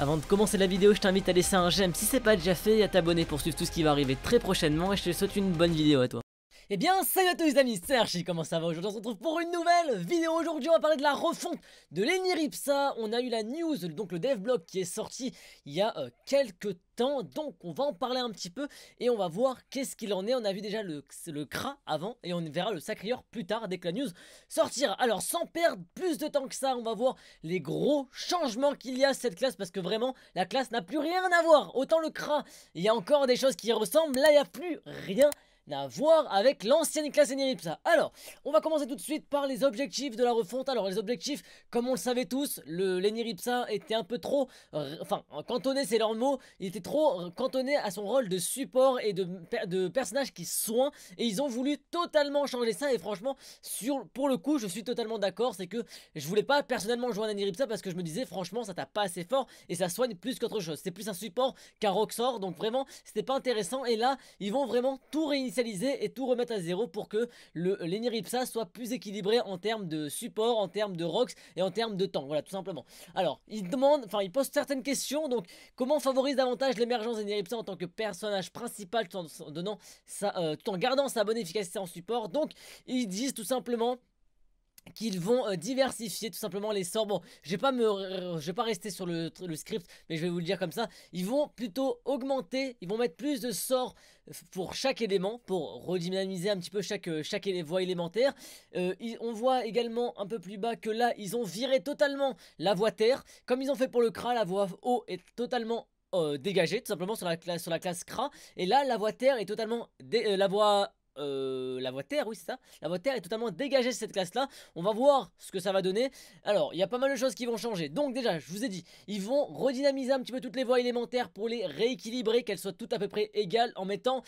Avant de commencer la vidéo, je t'invite à laisser un j'aime si c'est pas déjà fait et à t'abonner pour suivre tout ce qui va arriver très prochainement et je te souhaite une bonne vidéo à toi. Eh bien, salut à tous les amis, c'est Archie, comment ça va aujourd'hui On se retrouve pour une nouvelle vidéo. Aujourd'hui, on va parler de la refonte de l'Eniripsa. On a eu la news, donc le dev blog qui est sorti il y a euh, quelques temps. Donc, on va en parler un petit peu et on va voir qu'est-ce qu'il en est. On a vu déjà le, le CRA avant et on verra le Sacrior plus tard dès que la news sortira. Alors, sans perdre plus de temps que ça, on va voir les gros changements qu'il y a à cette classe parce que vraiment, la classe n'a plus rien à voir. Autant le CRA, il y a encore des choses qui ressemblent. Là, il n'y a plus rien à D'avoir à voir avec l'ancienne classe Eniripsa. Alors, on va commencer tout de suite par les objectifs de la refonte. Alors, les objectifs, comme on le savait tous, l'Eniripsa le, était un peu trop... enfin, cantonné, c'est leur mot. Il était trop cantonné à son rôle de support et de, de personnage qui soigne. Et ils ont voulu totalement changer ça. Et franchement, sur, pour le coup, je suis totalement d'accord. C'est que je voulais pas personnellement jouer un Eniripsa parce que je me disais, franchement, ça t'a pas assez fort et ça soigne plus qu'autre chose. C'est plus un support qu'un Roxor. Donc vraiment, c'était pas intéressant. Et là, ils vont vraiment tout réinitialiser et tout remettre à zéro pour que le euh, l'Eniripsa soit plus équilibré en termes de support, en termes de rocks et en termes de temps. Voilà, tout simplement. Alors, il demande, enfin, il pose certaines questions. Donc, comment favoriser favorise davantage l'émergence d'Eniripsa en tant que personnage principal en, euh, tout en gardant sa bonne efficacité en support Donc, ils disent tout simplement qu'ils vont euh, diversifier tout simplement les sorts. Bon, je vais pas me, je vais pas rester sur le, script, mais je vais vous le dire comme ça. Ils vont plutôt augmenter, ils vont mettre plus de sorts euh, pour chaque élément, pour redynamiser un petit peu chaque euh, chaque voie élémentaire. on voit également un peu plus bas que là, ils ont viré totalement la voie terre, comme ils ont fait pour le Kra, la voie haut est totalement dégagée tout simplement sur la, sur la classe Kra et là la voie terre est totalement dégagée la voie euh, la voie terre, oui c'est ça, la voie terre est totalement dégagée de cette classe là, on va voir ce que ça va donner, alors il y a pas mal de choses qui vont changer, donc déjà je vous ai dit, ils vont redynamiser un petit peu toutes les voies élémentaires pour les rééquilibrer, qu'elles soient toutes à peu près égales en mettant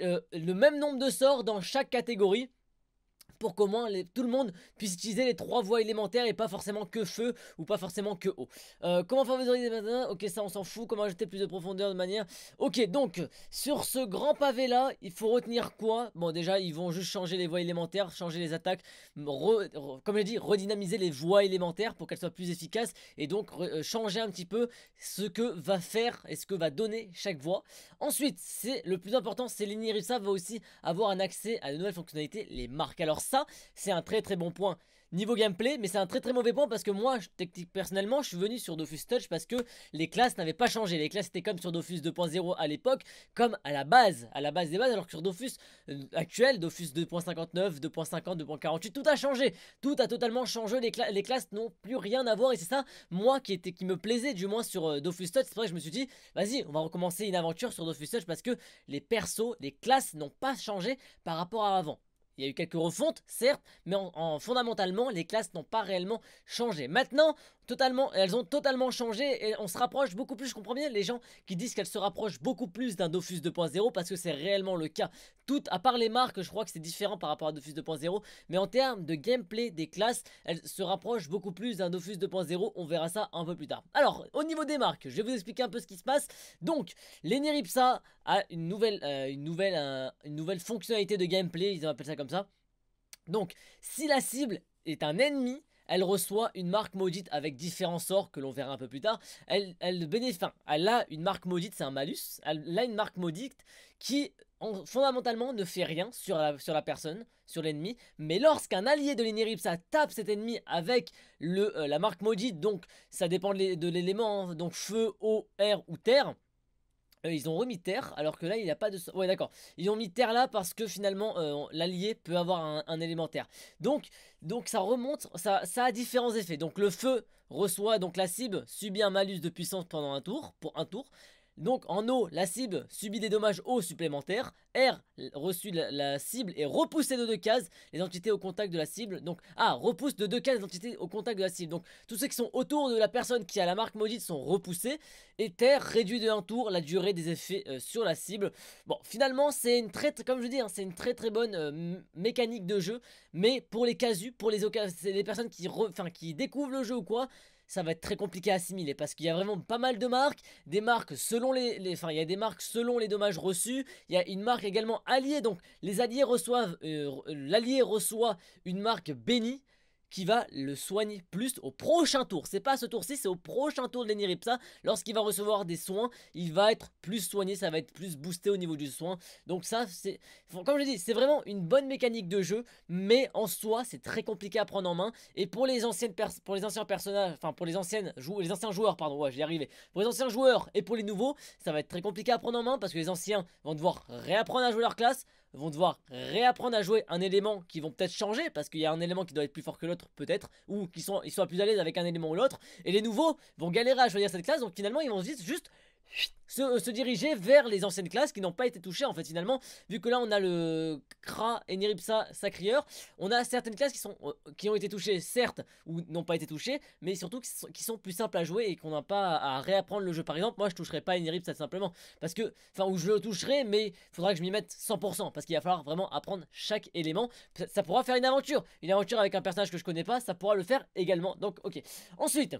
euh, le même nombre de sorts dans chaque catégorie, pour qu'au moins les, tout le monde puisse utiliser les trois voies élémentaires et pas forcément que feu ou pas forcément que eau. Euh, comment favoriser maintenant Ok, ça on s'en fout. Comment ajouter plus de profondeur de manière Ok, donc sur ce grand pavé là, il faut retenir quoi Bon, déjà ils vont juste changer les voies élémentaires, changer les attaques, comme je dit, redynamiser les voies élémentaires pour qu'elles soient plus efficaces et donc euh, changer un petit peu ce que va faire et ce que va donner chaque voie. Ensuite, c'est le plus important, c'est l'Inirissa va aussi avoir un accès à de nouvelles fonctionnalités, les marques. Alors ça, c'est un très très bon point. Niveau gameplay, mais c'est un très très mauvais point parce que moi, technique, personnellement, je suis venu sur Dofus Touch parce que les classes n'avaient pas changé. Les classes étaient comme sur Dofus 2.0 à l'époque, comme à la base, à la base des bases, alors que sur Dofus euh, actuel, Dofus 2.59, 2.50, 2.48, tout a changé. Tout a totalement changé. Les, classes n'ont plus rien à voir et c'est ça, moi, qui, était, qui me plaisait du moins sur euh, Dofus Touch. C'est vrai je me suis dit, vas-y, on va recommencer une aventure sur Dofus Touch parce que les persos, les classes n'ont pas changé par rapport à avant. Il y a eu quelques refontes, certes, mais fondamentalement, les classes n'ont pas réellement changé. Maintenant, totalement, elles ont totalement changé et on se rapproche beaucoup plus. Je comprends bien les gens qui disent qu'elles se rapprochent beaucoup plus d'un Dofus 2.0 parce que c'est réellement le cas. Toutes, à part les marques, je crois que c'est différent par rapport à Dofus 2.0, mais en termes de gameplay des classes, elles se rapprochent beaucoup plus d'un Dofus 2.0. On verra ça un peu plus tard. Alors, au niveau des marques, je vais vous expliquer un peu ce qui se passe. Donc, l'Eneripsa a une nouvelle, euh, une nouvelle, une nouvelle fonctionnalité de gameplay. Ils appellent ça comme donc, si la cible est un ennemi, elle reçoit une marque maudite avec différents sorts que l'on verra un peu plus tard. Elle, elle, elle a une marque maudite, c'est un malus. Elle a une marque maudite qui fondamentalement ne fait rien sur la, personne, sur l'ennemi. Mais lorsqu'un allié de ça tape cet ennemi avec euh, la marque maudite, donc ça dépend de l'élément, hein, donc feu, eau, air ou terre, euh, ils ont remis terre, alors que là, il n'y a pas de... Ouais, d'accord. Ils ont mis terre là parce que finalement, euh, l'allié peut avoir un, élémentaire. Donc, donc, ça remonte, ça, ça a différents effets. Donc, le feu reçoit donc la cible, subit un malus de puissance pendant un tour, pour un tour. Donc en eau, la cible subit des dommages eau supplémentaires. R, reçu la, la cible et repoussé de deux cases les entités au contact de la cible. Donc A, repousse de deux cases les entités au contact de la cible. Donc tous ceux qui sont autour de la personne qui a la marque maudite sont repoussés. Et terre réduit de un tour la durée des effets euh, sur la cible. Bon, finalement, c'est une très, comme je dis, hein, c'est une très très bonne euh, mécanique de jeu. Mais pour les casus, pour les, les personnes qui, qui découvrent le jeu ou quoi, ça va être très compliqué à assimiler parce qu'il y a vraiment pas mal de marques, des marques selon les, il y a des marques selon les dommages reçus, il y a une marque également alliée donc les alliés reçoivent euh, l'allié reçoit une marque bénie qui va le soigner plus au prochain tour. C'est pas ce tour-ci, c'est au prochain tour de l'Eniripsa. Lorsqu'il va recevoir des soins, il va être plus soigné, ça va être plus boosté au niveau du soin. Donc ça, c'est... Comme je dis, c'est vraiment une bonne mécanique de jeu, mais en soi, c'est très compliqué à prendre en main. Et pour les, anciennes pour les anciens personnages, enfin pour les, anciennes les anciens joueurs, pardon, ouais, j'y arrivais. Pour les anciens joueurs et pour les nouveaux, ça va être très compliqué à prendre en main parce que les anciens vont devoir réapprendre à jouer leur classe vont devoir réapprendre à jouer un élément qui vont peut-être changer parce qu'il y a un élément qui doit être plus fort que l'autre peut-être ou qui sont ils plus à l'aise avec un élément ou l'autre et les nouveaux vont galérer à choisir cette classe donc finalement ils vont se dire juste euh, se, diriger vers les anciennes classes qui n'ont pas été touchées en fait finalement vu que là on a le Kra et Niripsa Sacrieur on a certaines classes qui sont euh, qui ont été touchées certes ou n'ont pas été touchées mais surtout qui sont, plus simples à jouer et qu'on n'a pas à réapprendre le jeu par exemple moi je toucherai pas eniripsa simplement parce que enfin ou je le toucherai mais il faudra que je m'y mette 100% parce qu'il va falloir vraiment apprendre chaque élément ça, ça pourra faire une aventure une aventure avec un personnage que je connais pas ça pourra le faire également donc ok ensuite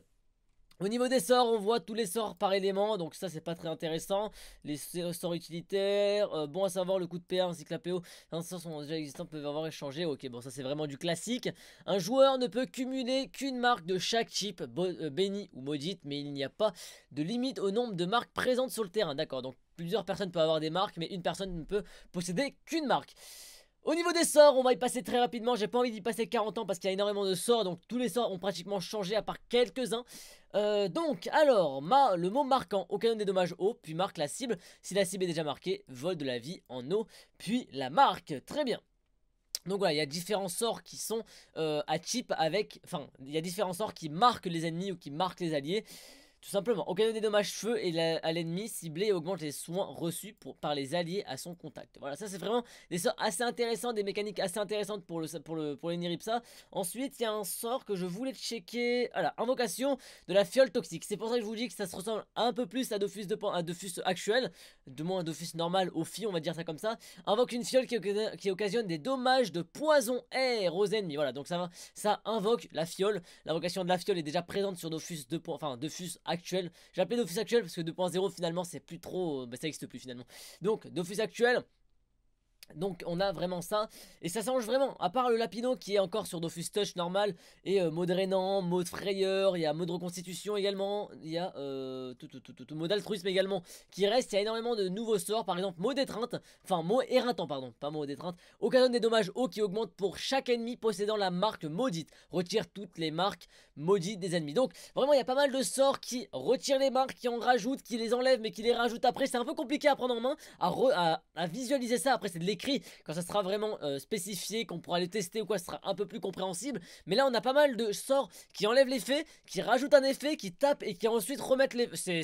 au niveau des sorts, on voit tous les sorts par élément, donc ça c'est pas très intéressant. Les sorts utilitaires, euh, bon à savoir le coup de PA ainsi que la PO, hein, sont déjà existants, peuvent avoir échangé, ok bon ça c'est vraiment du classique. Un joueur ne peut cumuler qu'une marque de chaque chip, euh, béni ou maudite, mais il n'y a pas de limite au nombre de marques présentes sur le terrain, d'accord, donc plusieurs personnes peuvent avoir des marques, mais une personne ne peut posséder qu'une marque. Au niveau des sorts, on va y passer très rapidement, j'ai pas envie d'y passer 40 ans parce qu'il y a énormément de sorts, donc tous les sorts ont pratiquement changé à part quelques-uns. Euh, donc, alors, ma, le mot marquant au canon des dommages eau, puis marque la cible. Si la cible est déjà marquée, vol de la vie en eau, puis la marque. Très bien. Donc voilà, il y a différents sorts qui sont euh, à chip avec... Enfin, il y a différents sorts qui marquent les ennemis ou qui marquent les alliés. Tout simplement, occasionne des dommages feu et à l'ennemi ciblé et augmente les soins reçus par les alliés à son contact. Voilà, ça c'est vraiment des sorts assez intéressants, des mécaniques assez intéressantes pour le pour le pour les Niripsa. Ensuite, il y a un sort que je voulais checker. Voilà, invocation de la fiole toxique. C'est pour ça que je vous dis que ça se ressemble un peu plus à Dofus de à Dofus actuel, de moins à Dofus normal au on va dire ça comme ça. Invoque une fiole qui, occasionne des dommages de poison air aux ennemis. Voilà, donc ça ça invoque la fiole. L'invocation de la fiole est déjà présente sur Dofus de Enfin, actuel. appelé Dofus actuel parce que 2.0 finalement c'est plus trop, euh, bah, ça existe plus finalement. Donc Dofus actuel, donc on a vraiment ça, et ça s'arrange vraiment, à part le Lapino qui est encore sur Dofus Touch normal, et euh, mode Rénant, mode Frayeur, il y a mode Reconstitution également, il y a euh, tout, tout, tout, tout, mode Altruisme également, qui reste, il y a énormément de nouveaux sorts, par exemple mode Étreinte, enfin mode éreintant pardon, pas mode d'étreinte, occasionne des dommages hauts qui augmentent pour chaque ennemi possédant la marque maudite, retire toutes les marques maudites des ennemis. Donc vraiment il y a pas mal de sorts qui retirent les marques, qui en rajoutent, qui les enlèvent, mais qui les rajoutent après, c'est un peu compliqué à prendre en main, à, visualiser ça, après c'est de quand ça sera vraiment euh, spécifié, qu'on pourra les tester ou quoi, ça sera un peu plus compréhensible. Mais là, on a pas mal de sorts qui enlèvent l'effet, qui rajoutent un effet, qui tape et qui ensuite remettent les. C'est,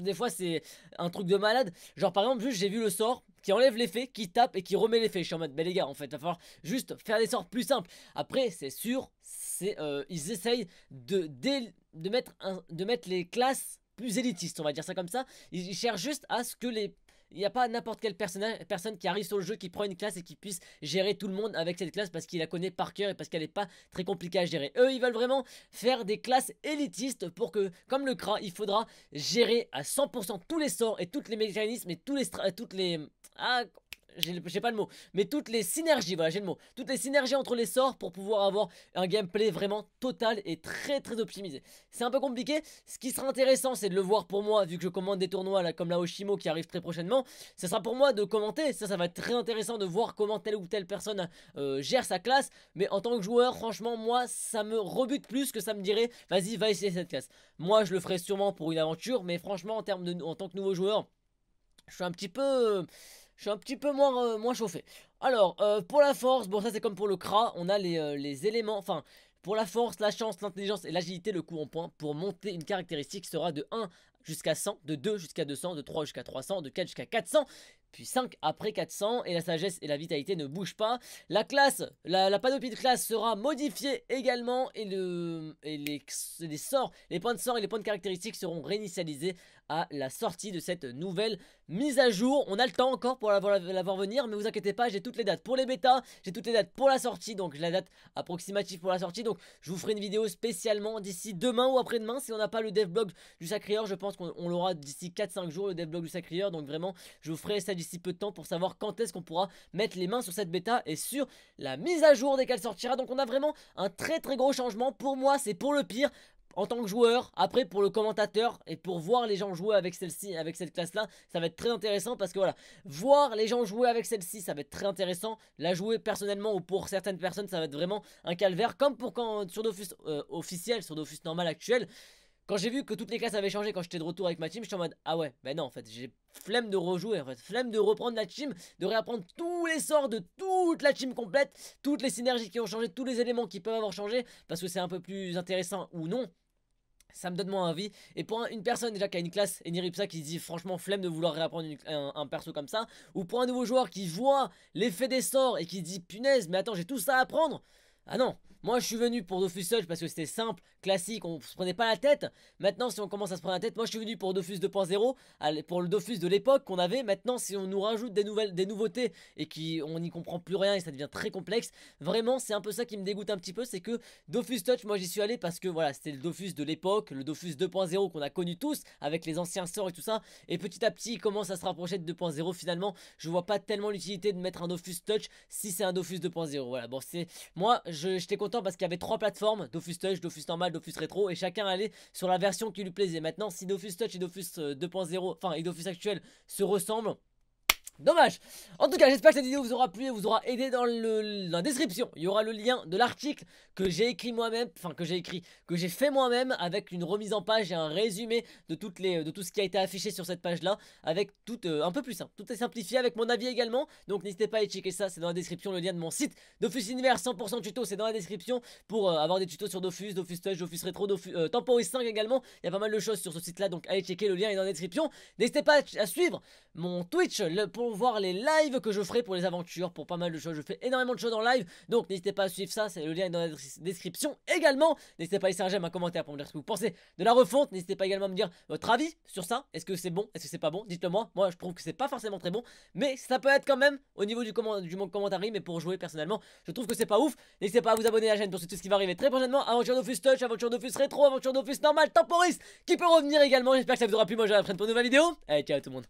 des fois, c'est un truc de malade. Genre, par exemple, juste j'ai vu le sort qui enlève l'effet, qui tape et qui remet l'effet. Je suis en mode, bel les gars, en fait, va falloir juste faire des sorts plus simples. Après, c'est sûr, c'est euh, ils essayent de, de, mettre de mettre les classes plus élitistes, on va dire ça comme ça. ils cherchent juste à ce que les il n'y a pas n'importe quelle personne qui arrive sur le jeu, qui prend une classe et qui puisse gérer tout le monde avec cette classe parce qu'il la connaît par cœur et parce qu'elle n'est pas très compliquée à gérer. Eux, ils veulent vraiment faire des classes élitistes pour que, comme le Kra, il faudra gérer à 100% tous les sorts et toutes les mécanismes et tous les... Toutes les ah, j'ai pas le mot, mais toutes les synergies, voilà j'ai le mot, toutes les synergies entre les sorts pour pouvoir avoir un gameplay vraiment total et très très optimisé. C'est un peu compliqué, ce qui sera intéressant c'est de le voir pour moi vu que je commande des tournois là, comme la Oshimo qui arrive très prochainement, ça sera pour moi de commenter, ça ça va être très intéressant de voir comment telle ou telle personne euh, gère sa classe, mais en tant que joueur franchement moi ça me rebute plus que ça me dirait vas-y va essayer cette classe. Moi je le ferai sûrement pour une aventure, mais franchement en, termes de, en tant que nouveau joueur, je suis un petit peu je suis un petit peu moins, euh, moins chauffé. Alors, euh, pour la force, bon ça c'est comme pour le CRA, on a les, euh, les éléments, enfin... Pour la force, la chance, l'intelligence et l'agilité, le coup en point, pour monter une caractéristique sera de 1 jusqu'à 100, de 2 jusqu'à 200, de 3 jusqu'à 300, de 4 jusqu'à 400 puis 5 après 400, et la sagesse et la vitalité ne bougent pas. La classe, la, la panoplie de classe sera modifiée également, et, le, et les, sorts, les points de sort et les points de caractéristiques seront réinitialisés à la sortie de cette nouvelle mise à jour. On a le temps encore pour la, voir, venir, mais vous inquiétez pas, j'ai toutes les dates pour les bêtas, j'ai toutes les dates pour la sortie, donc la date approximative pour la sortie, donc je vous ferai une vidéo spécialement d'ici demain ou après-demain, si on n'a pas le dev blog du Sacrieur, je pense qu'on l'aura d'ici 4-5 jours, le dev blog du Sacrieur, donc vraiment, je vous ferai cette si peu de temps pour savoir quand est-ce qu'on pourra mettre les mains sur cette bêta et sur la mise à jour dès qu'elle sortira. Donc on a vraiment un très très gros changement. Pour moi, c'est pour le pire en tant que joueur, après pour le commentateur et pour voir les gens jouer avec celle-ci, avec cette classe-là, ça va être très intéressant parce que voilà, voir les gens jouer avec celle-ci, ça va être très intéressant. La jouer personnellement ou pour certaines personnes, ça va être vraiment un calvaire, comme pour quand sur Dofus euh, officiel, sur Dofus normal actuel, quand j'ai vu que toutes les classes avaient changé quand j'étais de retour avec ma team, j'étais en mode ah ouais, ben non en fait, j'ai flemme de rejouer en fait, flemme de reprendre la team, de réapprendre tous les sorts de toute la team complète, toutes les synergies qui ont changé, tous les éléments qui peuvent avoir changé parce que c'est un peu plus intéressant ou non. Ça me donne moins envie. Et pour une personne déjà qui a une classe Eniripsa qui dit franchement flemme de vouloir réapprendre un, perso comme ça, ou pour un nouveau joueur qui voit l'effet des sorts et qui dit punaise, mais attends, j'ai tout ça à apprendre. Ah non, moi, je suis venu pour Dofus Touch parce que c'était simple, classique, on se prenait pas la tête. Maintenant, si on commence à se prendre la tête, moi, je suis venu pour Dofus 2.0, pour le Dofus de l'époque qu'on avait. Maintenant, si on nous rajoute des nouvelles, des nouveautés et qu'on n'y comprend plus rien et ça devient très complexe, vraiment, c'est un peu ça qui me dégoûte un petit peu, c'est que Dofus Touch, moi, j'y suis allé parce que voilà, c'était le Dofus de l'époque, le Dofus 2.0 qu'on a connu tous avec les anciens sorts et tout ça. Et petit à petit, il commence à se rapprocher de 2.0 finalement. Je vois pas tellement l'utilité de mettre un Dofus Touch si c'est un Dofus 2.0. Voilà, bon, c'est moi, t'ai content parce qu'il y avait trois plateformes, Dofus Touch, Dofus normal, Dofus Retro et chacun allait sur la version qui lui plaisait. Maintenant, si Dofus Touch et Dofus 2.0, euh, enfin et Dofus actuel se ressemblent, Dommage En tout cas, j'espère que cette vidéo vous aura plu et vous aura aidé dans, le, dans la description. Il y aura le lien de l'article que j'ai écrit moi-même, enfin que j'ai écrit, que j'ai fait moi-même avec une remise en page et un résumé de, toutes les, de tout ce qui a été affiché sur cette page-là, avec tout, euh, un peu plus simple, hein. tout est simplifié, avec mon avis également. Donc n'hésitez pas à aller checker ça, c'est dans la description, le lien de mon site Dofus Univers 100% tuto, c'est dans la description pour euh, avoir des tutos sur Dofus, Dofus Touch, Dofus Retro, Dofus, euh, Temporis 5 également. Il y a pas mal de choses sur ce site-là, donc allez checker, le lien est dans la description. N'hésitez pas à, suivre mon Twitch le, voir les lives que je ferai pour les aventures, pour pas mal de choses. Je fais énormément de choses en live, donc n'hésitez pas à suivre ça, c'est le lien dans la description également. N'hésitez pas à laisser un j'aime, un commentaire pour me dire ce que vous pensez de la refonte. N'hésitez pas également à me dire votre avis sur ça. Est-ce que c'est bon Est-ce que c'est pas bon Dites-le moi. Moi, je trouve que c'est pas forcément très bon, mais ça peut être quand même au niveau du, comment, du Mais pour jouer personnellement, je trouve que c'est pas ouf. N'hésitez pas à vous abonner à la chaîne pour tout ce qui va arriver très prochainement. Aventure d'office Touch, Aventure d'office Rétro, Aventure d'office Normal, Temporis, qui peut revenir également. J'espère que ça vous aura plu. Moi, je vous pour une nouvelle vidéo. Allez, ciao tout le monde.